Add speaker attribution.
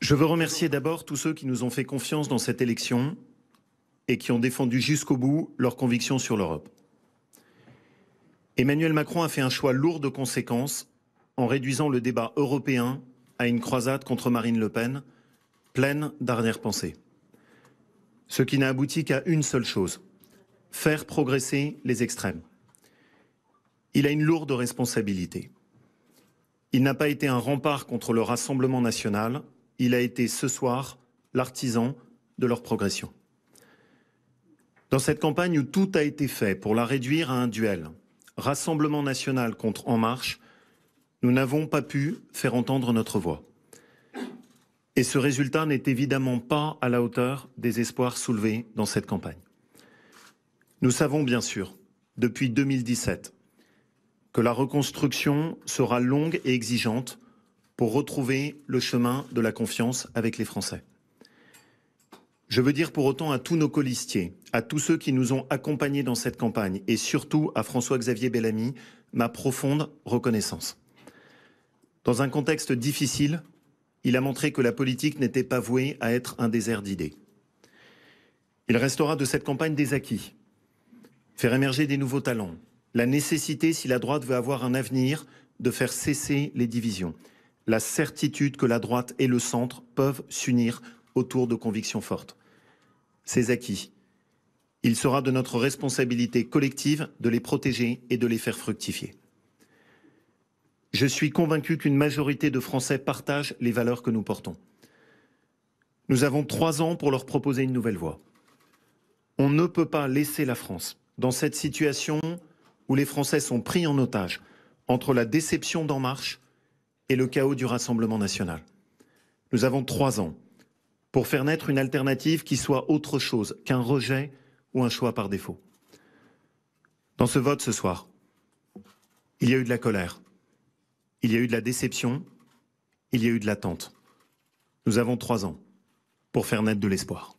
Speaker 1: Je veux remercier d'abord tous ceux qui nous ont fait confiance dans cette élection et qui ont défendu jusqu'au bout leurs convictions sur l'Europe. Emmanuel Macron a fait un choix lourd de conséquences en réduisant le débat européen à une croisade contre Marine Le Pen, pleine d'arrière-pensée. Ce qui n'a abouti qu'à une seule chose, faire progresser les extrêmes. Il a une lourde responsabilité. Il n'a pas été un rempart contre le Rassemblement national, il a été ce soir l'artisan de leur progression. Dans cette campagne où tout a été fait pour la réduire à un duel, Rassemblement national contre En Marche, nous n'avons pas pu faire entendre notre voix. Et ce résultat n'est évidemment pas à la hauteur des espoirs soulevés dans cette campagne. Nous savons bien sûr, depuis 2017, que la reconstruction sera longue et exigeante pour retrouver le chemin de la confiance avec les Français. Je veux dire pour autant à tous nos colistiers, à tous ceux qui nous ont accompagnés dans cette campagne et surtout à François-Xavier Bellamy ma profonde reconnaissance. Dans un contexte difficile, il a montré que la politique n'était pas vouée à être un désert d'idées. Il restera de cette campagne des acquis, faire émerger des nouveaux talents, la nécessité, si la droite veut avoir un avenir, de faire cesser les divisions la certitude que la droite et le centre peuvent s'unir autour de convictions fortes. Ces acquis, il sera de notre responsabilité collective de les protéger et de les faire fructifier. Je suis convaincu qu'une majorité de Français partagent les valeurs que nous portons. Nous avons trois ans pour leur proposer une nouvelle voie. On ne peut pas laisser la France dans cette situation où les Français sont pris en otage entre la déception d'En Marche et le chaos du Rassemblement national. Nous avons trois ans pour faire naître une alternative qui soit autre chose qu'un rejet ou un choix par défaut. Dans ce vote ce soir, il y a eu de la colère, il y a eu de la déception, il y a eu de l'attente. Nous avons trois ans pour faire naître de l'espoir.